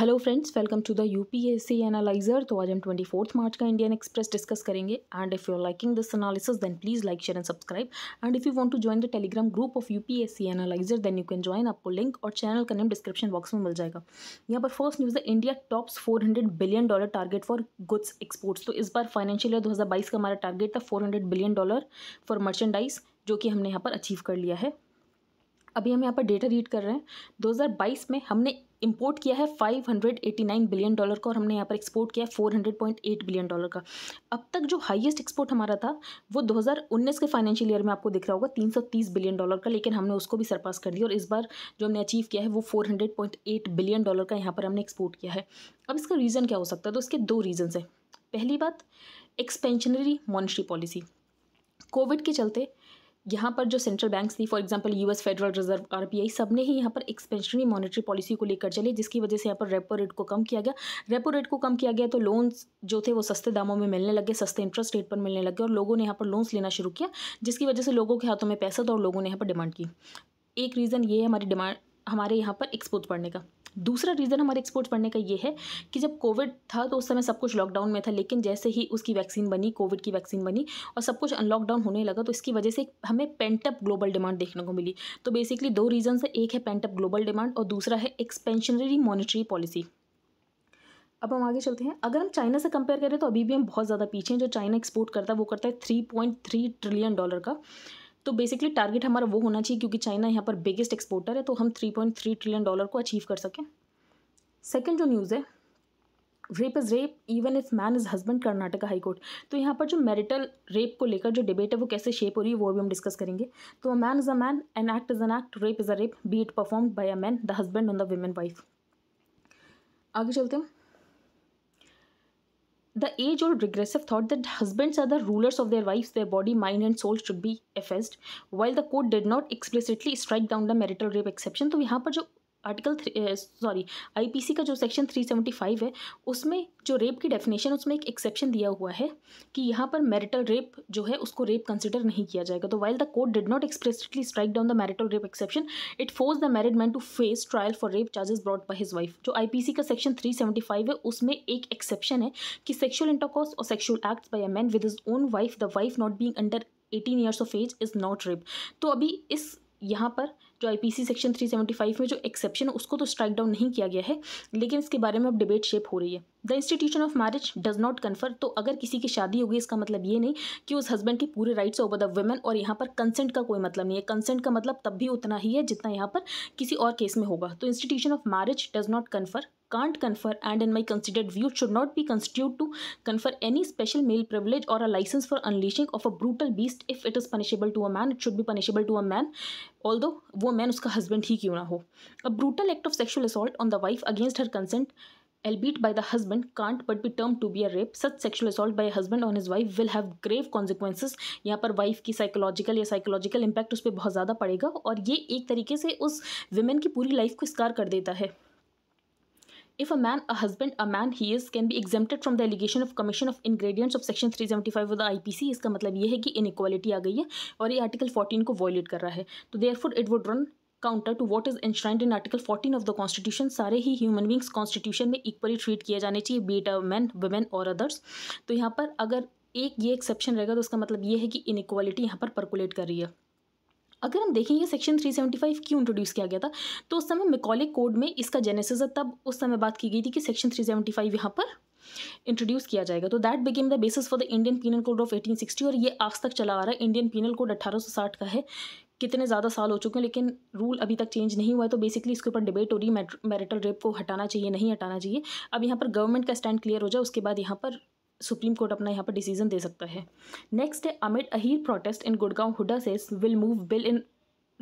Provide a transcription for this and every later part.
Hello friends welcome to the U P S C analyser तो आज हम twenty fourth March का Indian Express discuss करेंगे and if you are liking this analysis then please like share and subscribe and if you want to join the Telegram group of U P S C analyser then you can join आपको link और channel का name description box में मिल जाएगा यहाँ पर first news है India tops four hundred billion dollar target for goods exports तो इस बार फाइनेंशियल ईयर दो हज़ार बाईस का हमारा टारगेट था four billion dollar for merchandise जो कि हमने यहाँ पर अचीव कर लिया है अभी हम यहाँ पर डेटा रीड कर रहे हैं 2022 में हमने इम्पोर्ट किया है 589 बिलियन डॉलर का और हमने यहाँ पर एक्सपोर्ट किया है 400.8 बिलियन डॉलर का अब तक जो हाईएस्ट एक्सपोर्ट हमारा था वो 2019 के फाइनेंशियल ईयर में आपको दिख रहा होगा 330 बिलियन डॉलर का लेकिन हमने उसको भी सरपास कर दिया और इस बार जो हमने अचीव किया है वो 400.8 बिलियन डॉलर का यहाँ पर हमने एक्सपोर्ट किया है अब इसका रीज़न क्या हो सकता है तो इसके दो रीज़न्स हैं पहली बात एक्सपेंशनरी मॉनिटरी पॉलिसी कोविड के चलते यहाँ पर जो सेंट्रल बैंक्स थी for example US Federal Reserve RBI सब ने ही यहाँ पर एक्सपेंशनरी मॉनेटरी पॉलिसी को लेकर चले जिसकी वजह से यहाँ पर रेपो रेट को कम किया गया रेपो रेट को कम किया गया तो लोन्स जो थे वो सस्ते दामों में मिलने लगे सस्ते इंटरेस्ट रेट पर मिलने लगे और लोगों ने यहाँ पर लोन्स लेना शुरू किया जिसकी वजह से लोगों के हाथों में पैसा था और लोगों ने यहाँ पर डिमांड की एक रीज़न ये है हमारी डिमांड हमारे यहाँ पर एक्सपोर्ट पड़ने का दूसरा रीज़न हमारे एक्सपोर्ट्स बढ़ने का ये है कि जब कोविड था तो उस समय सब कुछ लॉकडाउन में था लेकिन जैसे ही उसकी वैक्सीन बनी कोविड की वैक्सीन बनी और सब कुछ अनलॉकडाउन होने लगा तो इसकी वजह से हमें पेंटअप ग्लोबल डिमांड देखने को मिली तो बेसिकली दो रीज़न है एक है पेंटअप ग्लोबल डिमांड और दूसरा है एक्सपेंशनरी मॉनिटरी पॉलिसी अब हम आगे चलते हैं अगर हम चाइना से कंपेयर करें तो अभी भी हम बहुत ज़्यादा पीछे हैं जो चाइना एक्सपोर्ट करता है वो करता है three point three trillion dollar का तो बेसिकली टारगेट हमारा वो होना चाहिए क्योंकि चाइना यहाँ पर बिगेस्ट एक्सपोर्टर है तो हम three point three trillion dollar को अचीव कर सकें सेकेंड जो न्यूज़ है rape is rape even if man is husband Karnataka high court तो यहाँ पर जो मैरिटल रेप को लेकर जो डिबेट है वो कैसे शेप हो रही है वो भी हम डिस्कस करेंगे तो a man is a man an act is an act rape is a rape be it performed by a man the husband on the women wife आगे चलते हैं the age old regressive thought that husbands are the rulers of their wives, their body, mind, and soul should be effaced. While the court did not explicitly strike down the marital rape exception, So, यहाँ पर जो article three sorry IPC का जो section 375 है उसमें जो rape की definition उसमें एक एक्सेप्शन दिया हुआ है कि यहाँ पर मैरिटल रेप जो है उसको रेप कंसिडर नहीं किया जाएगा तो while the court did not expressly strike down the marital rape exception it force the married man to face trial for rape charges brought by his wife जो आई का सेक्शन थ्री है उसमें एक एक्सेप्शन है कि सेक्शुअल इंटरकॉर्स और sexual acts by a man with his own wife the wife not being under eighteen years of age is not rape तो अभी इस यहाँ पर जो आईपीसी सेक्शन 375 में जो एक्सेप्शन है उसको तो स्ट्राइक डाउन नहीं किया गया है लेकिन इसके बारे में अब डिबेट शेप हो रही है the institution of marriage does not confer तो अगर किसी की शादी होगी इसका मतलब ये नहीं कि उस हस्बैंड की पूरे राइट्स ओवर द वुमेन और यहाँ पर कंसेंट का कोई मतलब नहीं है कंसेंट का मतलब तब भी उतना ही है जितना यहाँ पर किसी और केस में होगा तो institution of marriage does not confer can't confer and in my considered view should not be constitute to confer any special male privilege और a license for unleashing of a brutal beast if it is punishable to a man it should be punishable to a man although वो man उसका husband ही क्यों ना हो a brutal act of sexual assault on the wife against her consent albeit by the husband, can't but be termed to be a rape. Such sexual assault by a husband on his wife will have grave consequences. यहाँ पर wife की psychological या psychological impact उस पर बहुत ज़्यादा पड़ेगा और ये एक तरीके से उस वुमेन की पूरी लाइफ को स्कार कर देता है If a man, a husband, a man he is can be exempted from the allegation of commission of ingredients of section 375 of the IPC इसका मतलब ये है कि inequality आ गई है और ये article 14 को violate कर रहा है तो therefore it would run counter to what is enshrined in article fourteen of the constitution सारे ही ह्यूमन बींग्स कॉन्स्टिट्यूशन में इक्वली ट्रीट किए जाने चाहिए बीट अ मैन वुमेन और अदर्स तो यहाँ पर अगर एक ये एक्सेप्शन रहेगा तो उसका मतलब ये है कि इनक्वालिटी यहाँ पर परकुलेट कर रही है अगर हम देखेंगे सेक्शन 375 क्यों इंट्रोड्यूस किया गया था तो उस समय मिकॉले कोड में इसका जेनेसिस है तब उस समय बात की गई थी कि सेक्शन 375 यहाँ पर इंट्रोड्यूस किया जाएगा तो that became the basis for the Indian penal code of 1860 और ये आज तक चला आ रहा है इंडियन पीनल कोड 1860 का है कितने ज़्यादा साल हो चुके हैं लेकिन रूल अभी तक चेंज नहीं हुआ है तो बेसिकली इसके ऊपर डिबेट हो रही है मैरिटल रेप को हटाना चाहिए नहीं हटाना चाहिए अब यहाँ पर गवर्नमेंट का स्टैंड क्लियर हो जाए उसके बाद यहाँ पर सुप्रीम कोर्ट अपना यहाँ पर डिसीजन दे सकता है नेक्स्ट है amid Ahir protest in Gurgaon Hooda says will move bill in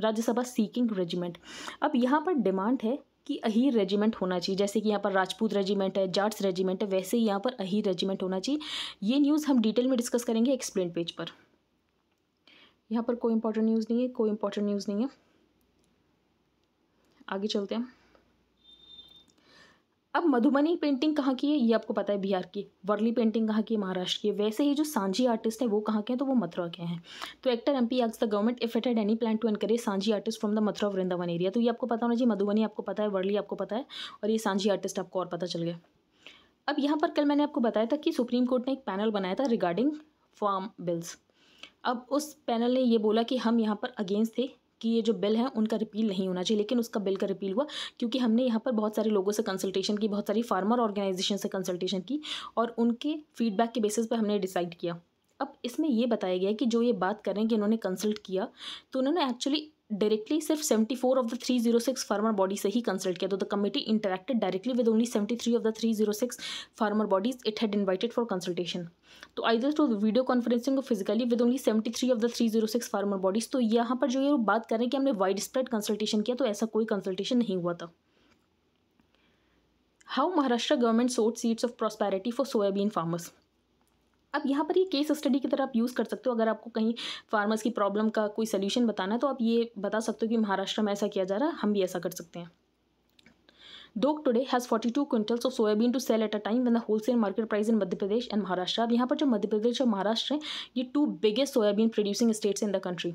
Rajya Sabha seeking regiment अब यहाँ पर डिमांड है कि अहिर रेजिमेंट होना चाहिए जैसे कि यहाँ पर राजपूत रेजिमेंट है जाट्स रेजिमेंट है वैसे ही यहाँ पर अहिर रेजिमेंट होना चाहिए ये न्यूज़ हम डिटेल में डिस्कस करेंगे एक्सप्लेन पेज पर यहाँ पर कोई इंपॉर्टेंट न्यूज़ नहीं है कोई इंपॉर्टेंट न्यूज़ नहीं है आगे चलते हैं अब मधुबनी पेंटिंग कहाँ की है ये आपको पता है बिहार की वर्ली पेंटिंग कहाँ की है महाराष्ट्र की है वैसे ही जो सांझी आर्टिस्ट हैं वो कहाँ के हैं तो वो मथुरा के हैं तो actor M P the government if it had any plan to encourage Sanjhi artist from the Mathura Vrindavan area तो ये आपको पता होना चाहिए मधुबनी आपको पता है वर्ली आपको पता है और ये सांझी आर्टिस्ट आपको और पता चल गया अब यहाँ पर कल मैंने आपको बताया था कि सुप्रीम कोर्ट ने एक पैनल बनाया था रिगार्डिंग फार्म बिल्स अब उस पैनल ने ये बोला कि हम यहाँ पर अगेंस्ट थे कि ये जो बिल है उनका रिपील नहीं होना चाहिए लेकिन उसका बिल का रिपील हुआ क्योंकि हमने यहाँ पर बहुत सारे लोगों से कंसल्टेशन की बहुत सारी फार्मर ऑर्गेनाइजेशन से कंसल्टेशन की और उनके फीडबैक के बेसिस पर हमने डिसाइड किया अब इसमें यह बताया गया कि जो ये बात कर रहे हैं कि उन्होंने कंसल्ट किया तो उन्होंने एक्चुअली डायरेक्टली सिर्फ 74 ऑफ द 306 फार्मर बॉडी से ही कंसल्ट किया तो the committee interacted directly with only 73 of the 306 farmer bodies it had invited for consultation तो either to video conferencing physically with only 73 of the 306 farmer bodies तो यहाँ पर जो ये बात कर रहे हैं कि हमने वाइड स्प्रेड कंसल्टेशन किया तो ऐसा कोई कंसल्टेशन नहीं हुआ था how Maharashtra government sought seeds of prosperity for soybean farmers अब यहाँ पर ये केस स्टडी की तरह आप यूज़ कर सकते हो अगर आपको कहीं फार्मर्स की प्रॉब्लम का कोई सोल्यूशन बताना है तो आप ये बता सकते हो कि महाराष्ट्र में ऐसा किया जा रहा है हम भी ऐसा कर सकते हैं Dog today forty two quintals of soybean to sell at a time when wholesale market price in Madhya Pradesh and Maharashtra अब यहाँ पर जो मध्य प्रदेश और महाराष्ट्र हैं ये two biggest soybean producing states in the country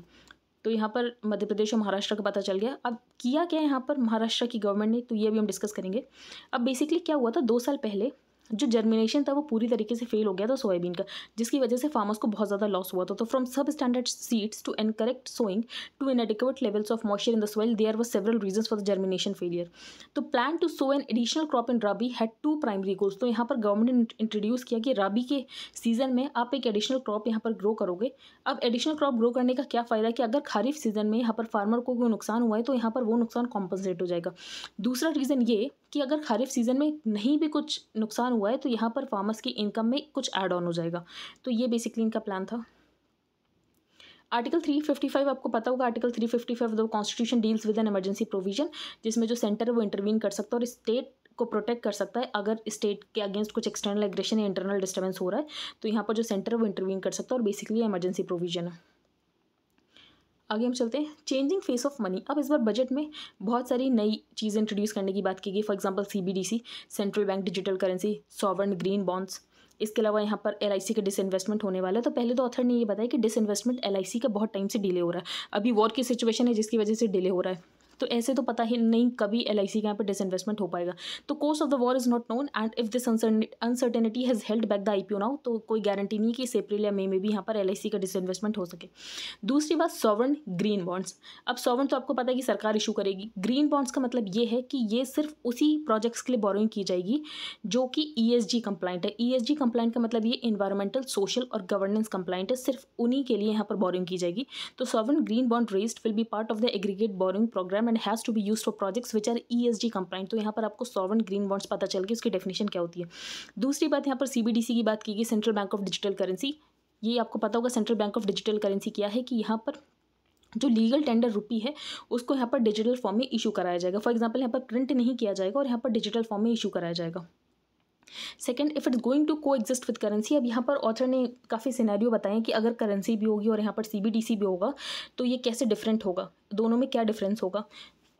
तो यहाँ पर मध्य प्रदेश और महाराष्ट्र का पता चल गया अब किया क्या यहाँ पर महाराष्ट्र की गवर्नमेंट ने तो ये भी हम डिस्कस करेंगे अब बेसिकली क्या हुआ था दो साल पहले जो जर्मिनेशन था वो पूरी तरीके से फेल हो गया था सोयाबीन का जिसकी वजह से फार्मर्स को बहुत ज़्यादा लॉस हुआ था तो from substandard seeds to incorrect sowing to an inadequate levels of moisture in the soil there were several reasons for the germination failure तो plan to sow an additional crop in rabi had two primary goals तो यहाँ पर government ने introduce किया कि राबी के season में आप एक एडिशनल क्रॉप यहाँ पर ग्रो करोगे अब एडिशनल क्रॉप ग्रो करने का क्या फ़ायदा है कि अगर खरीफ सीजन में यहाँ पर फार्मर को कोई नुकसान हुआ है तो यहाँ पर वो नुकसान कॉम्पनसेट हो जाएगा दूसरा रीज़न ये कि अगर खरीफ सीज़न में नहीं भी कुछ नुकसान हुआ है तो यहाँ पर फार्मर्स की इनकम में कुछ ऐड ऑन हो जाएगा तो ये बेसिकली इनका प्लान था आर्टिकल 355 आपको पता होगा आर्टिकल 355 फाइव दो constitution deals with an emergency provision जिसमें जो सेंटर है वो इंटरवीन कर सकता है और स्टेट को प्रोटेक्ट कर सकता है अगर स्टेट के अगेंस्ट कुछ एक्सटर्नल एग्रेशन या इंटरनल डिस्टर्बेंस हो रहा है तो यहाँ पर जो सेंटर है वो इंटरवीन कर सकता है और बेसिकली एमरजेंसी प्रोविजन है आगे हम चलते हैं चेंजिंग फेस ऑफ मनी अब इस बार बजट में बहुत सारी नई चीज़ें इंट्रोड्यूस करने की बात की गई for example CBDC central bank digital currency sovereign green bonds इसके अलावा यहाँ पर एल का डिसइन्वेस्टमेंट होने वाला है तो पहले तो ऑथर ने ये बताया कि डिसइन्वेस्टमेंट एल का बहुत टाइम से डिले हो रहा है अभी वॉर की सिचुएशन है जिसकी वजह से डिले हो रहा है तो ऐसे तो पता ही नहीं कभी एल आई सी का यहाँ पर डिसइन्वेस्टमेंट हो पाएगा तो course of the war is not known and if this uncertainty has held back the I P O now तो कोई गारंटी नहीं कि इस अप्रैल या मई में भी यहाँ पर एल आई सी का डिसइन्वेस्टमेंट हो सके दूसरी बात सॉवर्न ग्रीन बॉन्ड्स अब सॉवर्न तो आपको पता है कि सरकार इशू करेगी ग्रीन बॉन्ड्स का मतलब ये है कि ये सिर्फ उसी प्रोजेक्ट्स के लिए बोरोइंग की जाएगी जो कि ई एस जी कंप्लाइंट है ई एस जी कंप्लाइंट का मतलब ये इन्वायरमेंटल सोशल और गवर्नेंस कंप्लाइंट है सिर्फ उन्हीं के लिए यहाँ पर बोरिंग की जाएगी तो sovereign green bond raised will be part of the aggregate borrowing programme environment has to be use for projects which are E S compliant तो यहाँ पर आपको सॉवन ग्रीन बॉन्ड्स पता चल गया उसकी डेफिनेशन क्या होती है दूसरी बात यहाँ पर सी की बात की गई central bank of digital currency ये आपको पता होगा central bank of digital currency क्या है कि यहाँ पर जो लीगल टेंडर रुपी है उसको यहाँ पर डिजिटल फॉर्म में इशू कराया जाएगा फॉर एग्जाम्पल यहाँ पर प्रिंट नहीं किया जाएगा और यहाँ पर डिजिटल फॉर्म में इशू कराया जाएगा second if it's going to coexist with currency अब यहाँ पर ऑथर ने काफ़ी सिनेरियो बताएं कि अगर करेंसी भी होगी और यहाँ पर सी भी होगा तो ये कैसे डिफरेंट होगा दोनों में क्या डिफरेंस होगा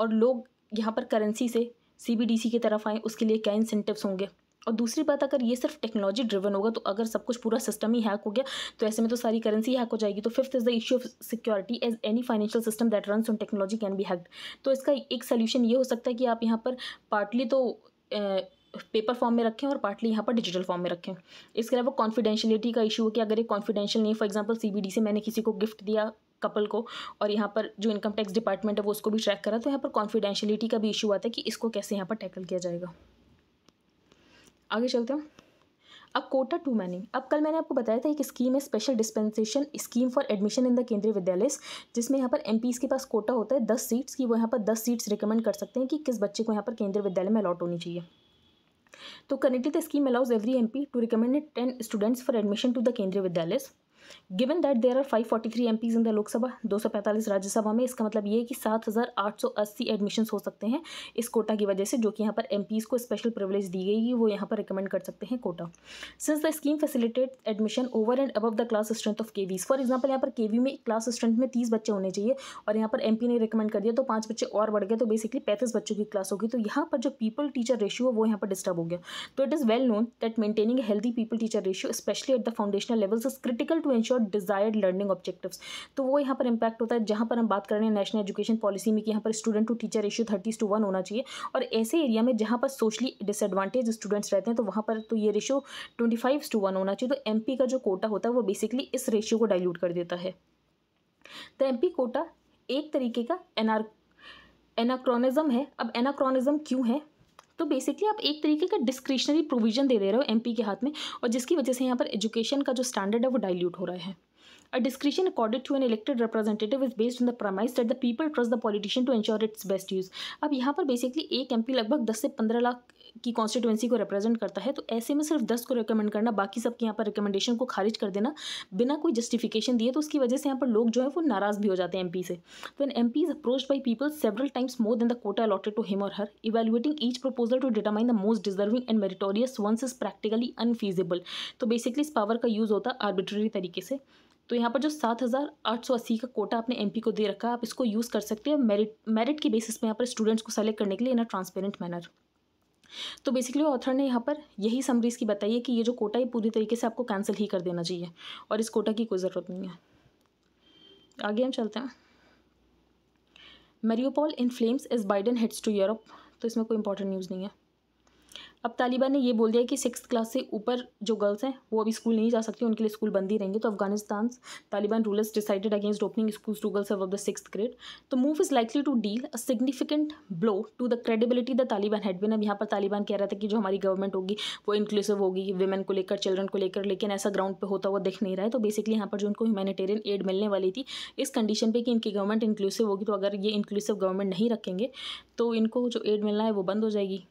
और लोग यहाँ पर करेंसी से सी की तरफ आएँ उसके लिए क्या इंसेंटिव्स होंगे और दूसरी बात अगर ये सिर्फ टेक्नोलॉजी ड्रिवन होगा तो अगर सब कुछ पूरा सिस्टम ही हैक हो गया तो ऐसे में तो सारी करेंसी हैक हो जाएगी तो fifth is the issue of security as any financial system that run on technology can be hacked तो इसका एक सोल्यूशन ये हो सकता है कि आप यहाँ पर पार्टली तो पेपर फॉर्म में रखें और पार्टली यहाँ पर डिजिटल फॉर्म में रखें इसके अलावा कॉन्फिडेंशियलिटी का इशू है कि अगर ये कॉन्फिडेंशियल नहीं फॉर एग्जाम्पल सी से मैंने किसी को गिफ्ट दिया कपल को और यहाँ पर जो इनकम टैक्स डिपार्टमेंट है वो उसको भी ट्रैक करा तो यहाँ पर कॉन्फिडेंशियलिटी का भी इशू आता है कि इसको कैसे यहाँ पर टैकल किया जाएगा आगे चलते हैं अब कोटा टू मैनिंग अब कल मैंने आपको बताया था एक स्कीम है special dispensation scheme for admission in the Kendriya Vidyalaya जिसमें यहाँ पर एम के पास कोटा होता है दस सीट्स की वो यहाँ पर दस सीट्स रिकमेंड कर सकते हैं कि किस बच्चे को यहाँ पर केंद्रीय विद्यालय में अलॉट होनी चाहिए तो connected scheme allows every MP to recommended ten students for admission to the Kendriya Vidyalaya given that there are 543 forty MPs in the Lok Sabha 245 Rajya Sabha में इसका मतलब ये है कि 7,880 एडमिशन हो सकते हैं इस कोटा की वजह से जो कि यहाँ पर एमपीज़ को स्पेशल प्रिवेलेज दी गई वो यहाँ पर रिकमेंड कर सकते हैं quota since the scheme facilitate admission over and above the class strength of K for example यहाँ पर के में क्लास स्ट्रेंथ में तीस बच्चे होने चाहिए और यहाँ पर एम ने रिकमेंड कर दिया तो पाँच बच्चे और बढ़ गए तो बेसिकली पैंतीस बच्चों की क्लास होगी तो यहाँ पर जो पीपल टीचर रेशियो वो यहाँ पर डिस्टर्ब हो गया तो it is well known that maintaining healthy pupil teacher ratio especially at the foundational levels is critical to ensure desired learning objective तो वो यहाँ पर इंपैक्ट होता है जहाँ पर हम बात कर रहे हैं नेशनल एजुकेशन पॉलिसी में कि यहाँ पर student to teacher ratio thirties to one होना चाहिए और ऐसे एरिया में जहाँ पर सोशली डिसएडवांटेज स्टूडेंट्स रहते हैं तो वहाँ पर तो ये ratio twenty five to one होना चाहिए तो एम का जो कोटा होता है वो बेसिकली इस रेशियो को डाइल्यूट कर देता है तो एम कोटा एक तरीके का एनआर एनाक्रोनिज्म है अब एनाक्रोनिज्म क्यों है तो बेसिकली आप एक तरीके का डिस्क्रिशनरी प्रोविजन दे दे रहे हो एमपी के हाथ में और जिसकी वजह से यहाँ पर एजुकेशन का जो स्टैंडर्ड है वो डाइल्यूट हो रहा है A discretion accorded to an elected representative is based on the premise that the people trust the politician to ensure its best use. अब यहाँ पर बेसिकली एक एम लगभग दस से पंद्रह लाख की कॉन्स्टिट्यूएंसी को रिप्रेजेंट करता है तो ऐसे में सिर्फ दस को रिकमेंड करना बाकी सबके यहाँ पर रिकमेंडेशन को खारिज कर देना बिना कोई जस्टिफिकेशन दिए तो उसकी वजह से यहाँ पर लोग जो है वो नाराज़ भी हो जाते हैं एम से तो an M P is approach by people several times more than the quota allotted to him और हर evaluating each proposal to determine the most deserving and meritorious ones is practically unfeasible तो basically इस power का use होता है arbitrary तरीके से तो यहाँ पर जो सात हज़ार आठ सौ अस्सी का कोटा आपने एमपी को दे रखा है आप इसको यूज़ कर सकते हैं मेरिट मेरिट के बेसिस पे यहाँ पर स्टूडेंट्स को सेलेक्ट करने के लिए इन अ ट्रांसपेरेंट मैनर तो बेसिकली ऑथर ने यहाँ पर यही समरीज की बताई है कि ये जो कोटा है पूरी तरीके से आपको कैंसिल ही कर देना चाहिए और इस कोटा की कोई ज़रूरत नहीं है आगे हम चलते हैं Mariupol in flames is Biden heads to Europe तो इसमें कोई इंपॉर्टेंट न्यूज़ नहीं है अब तालिबान ने ये बोल दिया कि सिक्स क्लास से ऊपर जो गर्ल्स हैं वो अभी स्कूल नहीं जा सकती उनके लिए स्कूल बंद ही रहेंगे तो Afghanistan Taliban rulers decided against opening schools to girls of the six grade तो move is likely to deal a significant blow to the credibility the Taliban had been अब यहाँ पर तालिबान कह रहा था कि जो हमारी गवर्नमेंट होगी वो इंक्लूसिव होगी वेमेन को लेकर चिल्ड्रन को लेकर लेकिन ऐसा ग्राउंड पर होता हुआ दिख नहीं रहा है तो बेसिकली यहाँ पर जो उनको ह्यूमैनिटेरियन एड मिलने वाली थी इस कंडीशन पर कि इनकी गवर्नमेंट इंक्लूसिव होगी तो अगर ये इंक्लूसिव गवर्नमेंट नहीं रखेंगे तो इनको जो एड मिलना है वो बंद हो जाएगी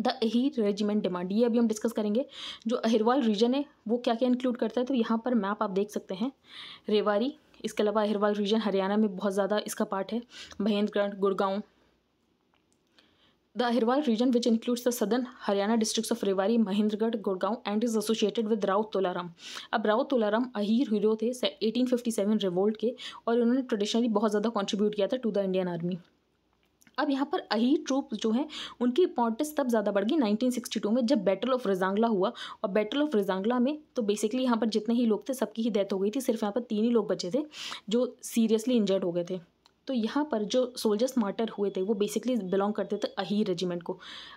द अहिर रेजिमेंट डिमांड ये अभी हम डिस्कस करेंगे जो अहिरवाल रीजन है वो क्या क्या इंक्लूड करता है तो यहाँ पर मैप आप देख सकते हैं रेवारी इसके अलावा अहिरवाल रीजन हरियाणा में बहुत ज़्यादा इसका पार्ट है Mahendragarh Gurgaon the Ahirwal region which includes the southern Haryana districts of Rewari Mahendragarh Gurgaon and is associated with Rao Tularam अब राउत तोलाराम अहिर हीरो थे सेवन रिवोल्ट के और उन्होंने ट्रेडिशनली बहुत ज़्यादा कॉन्ट्रीब्यूट किया था टू द इंडियन आर्मी अब यहाँ पर अही ट्रूप जो है उनकी इंपॉर्टेंस तब ज़्यादा बढ़ गई 1962 में जब बैटल ऑफ रिजांगला हुआ और बैटल ऑफ रिजांगला में तो बेसिकली यहाँ पर जितने ही लोग थे सबकी ही डेथ हो गई थी सिर्फ यहाँ पर तीन ही लोग बचे थे जो सीरियसली इंजर्ड हो गए थे तो यहाँ पर जो सोल्जर्स मार्टर हुए थे वो बेसिकली बिलोंग करते थे अही रेजिमेंट को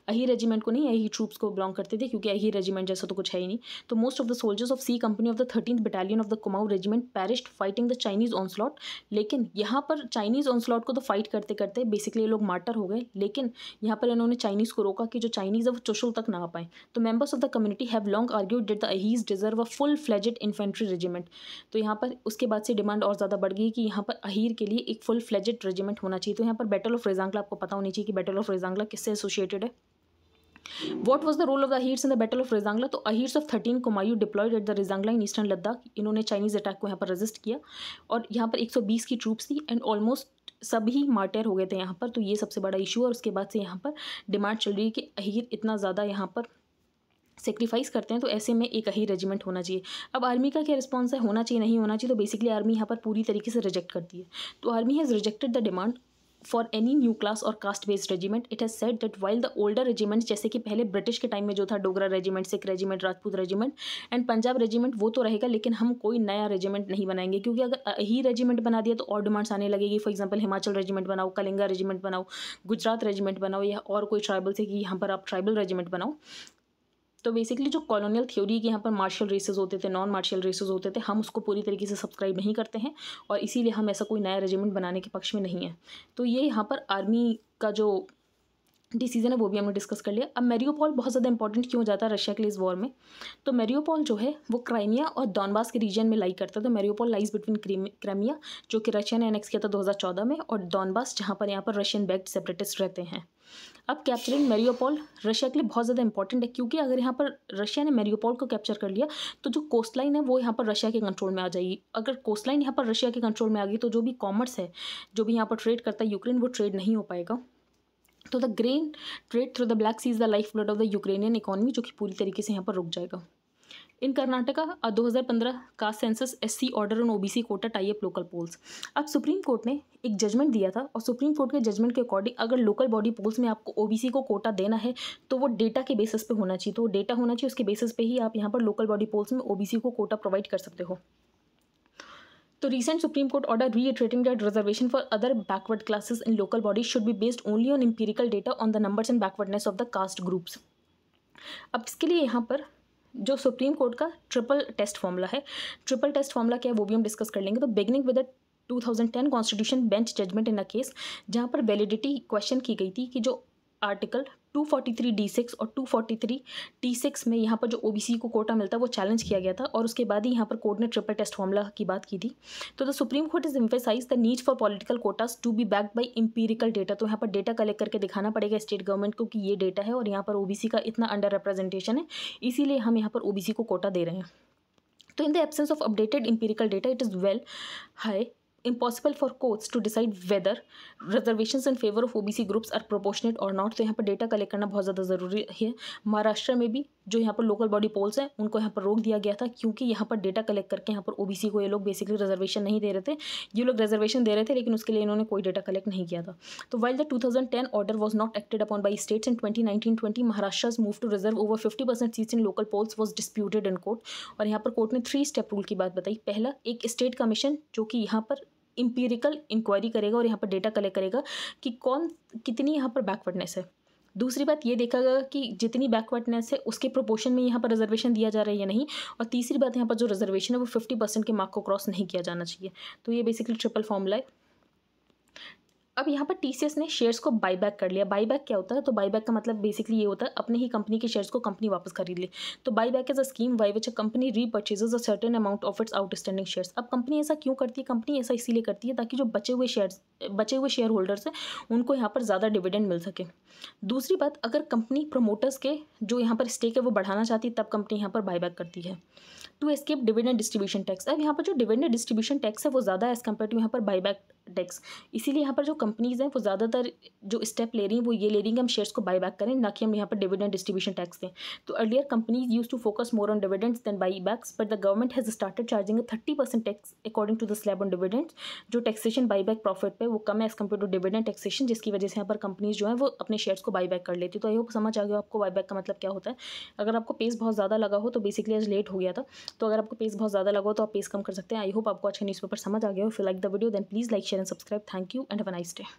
अही रेजिमेंट को नहीं अही ट्रूप्स को बिलोंग करते थे क्योंकि अही रेजिमेंट जैसा तो कुछ है ही नहीं तो most of the soldiers of C company of the thirteen battalion of the Kumaon regiment perished fighting the Chinese onslaught लेकिन यहाँ पर चाइनीज ऑनस्लॉट को तो फाइट करते करते बेसिकली लोग मार्टर हो गए लेकिन यहाँ पर इन्होंने चाइनीज़ को रोका कि जो चाइनीज़ है वो चुशुल तक ना आ पाए तो members of the community have long argued that the Ahirs deserve a full fledged infantry regiment तो यहाँ पर उसके बाद से डिमांड और ज़्यादा बढ़ गई कि यहाँ पर अहीर के लिए एक फुल गैजेट रेजिमेंट होना चाहिए तो यहाँ पर बैटल ऑफ रेजांगला आपको पता होनी चाहिए कि बैटल ऑफ रेजांगला किससे एसोसिएटेड है what was the role of the Ahirs in the battle of Rezang La तो Ahirs of thirteen Kumaon deployed at the Rezang La in eastern Ladakh इन्होंने चाइनीज अटैक को यहाँ पर रजिस्ट किया और यहाँ पर एक सौ बीस की ट्रूप्स थी एंड ऑलमोस्ट सभी मार्टर हो गए थे यहाँ पर तो ये सबसे बड़ा इशू है और उसके बाद से यहाँ पर डिमांड चल रही है कि अहिर इतना ज़्यादा यहाँ पर सेक्रीफाइस करते हैं तो ऐसे में एक ही रेजिमेंट होना चाहिए अब आर्मी का क्या रिस्पॉन्स है होना चाहिए नहीं होना चाहिए तो बेसिकली आर्मी यहाँ पर पूरी तरीके से रिजेक्ट करती है तो army has rejected the demand for any new class और caste based regiment it has set that while the older regiment जैसे कि पहले ब्रिटिश के टाइम में जो था Dogra regiment Sikh regiment Rajput regiment and Punjab regiment वो तो रहेगा लेकिन हम कोई नया रेजिमेंट नहीं बनाएंगे क्योंकि अगर ही रेजिमेंट बना दिया तो और डिमांड्स आने लगेगी फॉर एग्जाम्पल हिमाचल रेजिमेंट बनाओ कलिंगा रेजिमेंट बनाओ गुजरात रेजिमेंट बनाओ या और कोई ट्राइबल से कि यहाँ पर आप ट्राइबल रेजिमेंट बनाओ तो बेसिकली जो कॉलोनियल थ्योरी के यहाँ पर मार्शल रेसेस होते थे नॉन मार्शल रेसेस होते थे हम उसको पूरी तरीके से सब्सक्राइब नहीं करते हैं और इसीलिए हम ऐसा कोई नया रेजिमेंट बनाने के पक्ष में नहीं है तो ये यहाँ पर आर्मी का जो डिसीजन है वो भी हमने डिस्कस कर लिया अब मेरियोपोल बहुत ज़्यादा इंपॉर्टेंट क्यों हो जाता है रशिया के लिए इस वॉर में तो मेरियोपॉल जो है वो क्राइमिया और डॉनबास के रीजन में लाई करता है तो मेरियोपोल लाइज बिटवीन क्राइमिया जो कि रशिया ने एनेक्स किया था 2014 में और डॉनबास जहाँ पर यहाँ पर रशियन बैक्ड सेपरेटिस्ट रहते हैं अब कैप्चरिंग मेरियोपोल रशिया के लिए बहुत ज़्यादा इंपॉर्टेंट है क्योंकि अगर यहाँ पर रशिया ने मेरियोपोल को कैप्चर कर लिया तो जो कोस्ट लाइन है वो यहाँ पर रशिया के कंट्रोल में आ जाएगी अगर कोस्ट लाइन यहाँ पर रशिया के कंट्रोल में आ गई तो जो भी कॉमर्स है जो भी यहाँ पर ट्रेड करता है यूक्रेन वो ट्रेड नहीं हो पाएगा तो the grain trade through the Black Sea is the lifeblood of the Ukrainian economy जो कि पूरी तरीके से यहाँ पर रुक जाएगा इन कर्नाटका दो हज़ार पंद्रह का census S C order on C quota type local polls अब सुप्रीम कोर्ट ने एक जजमेंट दिया था और सुप्रीम कोर्ट के जजमेंट के अकॉर्डिंग अगर लोकल बॉडी पोल्स में आपको ओ बी सी को कोटा देना है तो वो डेटा के बेसिस पे होना चाहिए तो डेटा होना चाहिए उसके बेसिस पे ही आप यहाँ पर लोकल बॉडी पोल्स में ओ बी सी को कोटा प्रोवाइड कर सकते हो तो recent supreme Court order reiterating that reservation for other backward classes in local bodies should be based only on empirical data on the numbers and backwardness of the caste groups अब इसके लिए यहाँ पर जो Supreme Court का triple test formula है triple test formula क्या है वो भी हम डिस्कस कर लेंगे तो beginning with 2010 constitution bench judgment in a case जहाँ पर वैलिडिटी क्वेश्चन की गई थी कि जो आर्टिकल 243 D6 और 243 T6 में यहाँ पर जो ओबीसी को कोटा मिलता है वो चैलेंज किया गया था और उसके बाद ही यहाँ पर कोर्ट ने ट्रिपल टेस्ट फॉर्मला की बात की थी तो the Supreme Court is emphasise the need for political quotas to be back by empirical data तो यहाँ पर डेटा कलेक्ट करके दिखाना पड़ेगा स्टेट गवर्नमेंट को कि ये डेटा है और यहाँ पर सी का इतना अंडर रिप्रेजेंटेशन है इसीलिए हम यहाँ पर ओबीसी को कोटा दे रहे हैं तो in the absence of updated empirical data it is well high impossible for courts to decide whether reservation in favour of OBC groups are proportionate और नॉट तो यहाँ पर डेटा कलेक्ट करना बहुत ज़्यादा ज़रूरी है महाराष्ट्र में भी जो यहाँ पर लोकल बॉडी पोल्स हैं उनको यहाँ पर रोक दिया गया था क्योंकि यहाँ पर डेटा कलेक्ट करके यहाँ पर ओबीसी को ये लोग बेसिकली रिजर्वेशन नहीं दे रहे थे ये लोग रिजर्वेशन दे रहे थे लेकिन उसके लिए इन्होंने कोई डेटा कलेक्ट नहीं किया था तो while the two ten order was not acted upon by states in twenty nineteen twenty Maharashtra move to reserve over fifty percent seats in local polls was disputed in court और यहाँ पर court ने three step rule की बात बताई पहला एक state commission जो कि यहाँ पर इंपेरिकल इंक्वायरी करेगा और यहाँ पर डेटा कलेक्ट करेगा कि कौन कितनी यहाँ पर बैकवर्डनेस है दूसरी बात ये देखा गया कि जितनी बैकवर्डनेस है उसके प्रोपोर्शन में यहाँ पर रिजर्वेशन दिया जा रहा है या नहीं और तीसरी बात यहाँ पर जो रिजर्वेशन है वो फिफ्टी परसेंट के मार्क को क्रॉस नहीं किया जाना चाहिए तो ये बेसिकली ट्रिपल फॉर्मूला है अब यहाँ पर टी ने शेयर्स को बाई बैक कर लिया बाई बैक क्या होता है तो बाई बैक का मतलब बेसिकली ये होता है अपने ही कंपनी के शेयर्स को कंपनी वापस खरीद ले तो buy back is a scheme by which a company repurchases a certain amount of its outstanding shares अब कंपनी ऐसा क्यों करती है कंपनी ऐसा इसीलिए करती है ताकि जो बचे हुए शेयर्स बचे हुए शेयर होल्डर्स हैं उनको यहाँ पर ज़्यादा डिविडेंड मिल सके दूसरी बात अगर कंपनी प्रमोटर्स के जो यहाँ पर स्टेक है वो बढ़ाना चाहती है तब कंपनी यहाँ पर बाईबैक करती है to escape dividend distribution tax अब यहाँ पर जो डिविडेंड डिस्ट्रीब्यूशन टैक्स है वो ज़्यादा एज कम्पेयर टू यहाँ पर बाईबैक टैक्स इसीलिए यहाँ पर जो कंपनीज़ हैं वो ज़्यादातर जो स्टेप ले रही हैं वो ये ले रही हैं हम शेयर्स को बाई बैक करें ना कि हम यहाँ पर डिविडेंड डिस्ट्रीब्यूशन टैक्स दें तो earlier companies use to focus more on dividends than buy backs but the government has started charging thirty percent tax according to the slab on dividends जो taxation buy back profit पे वो कम है as compare to dividend taxation जिसकी वजह से यहाँ पर कंपनीज जो है वो अपने शेयर्स को बाई बैक कर लेती है तो आई होप समझ आ गया आपको बाई बैक का मतलब क्या होता है अगर आपको पेस बहुत ज़्यादा लगा हो तो बेसिकली आज लेट हो गया था तो अगर आपको पेस बहुत ज़्यादा लगा हो तो आप पेस कम कर सकते हैं आई होप आपको अच्छा न्यूज़पेपर समझ आ गया हो फिर like the video then please like share and subscribe thank you and have a nice day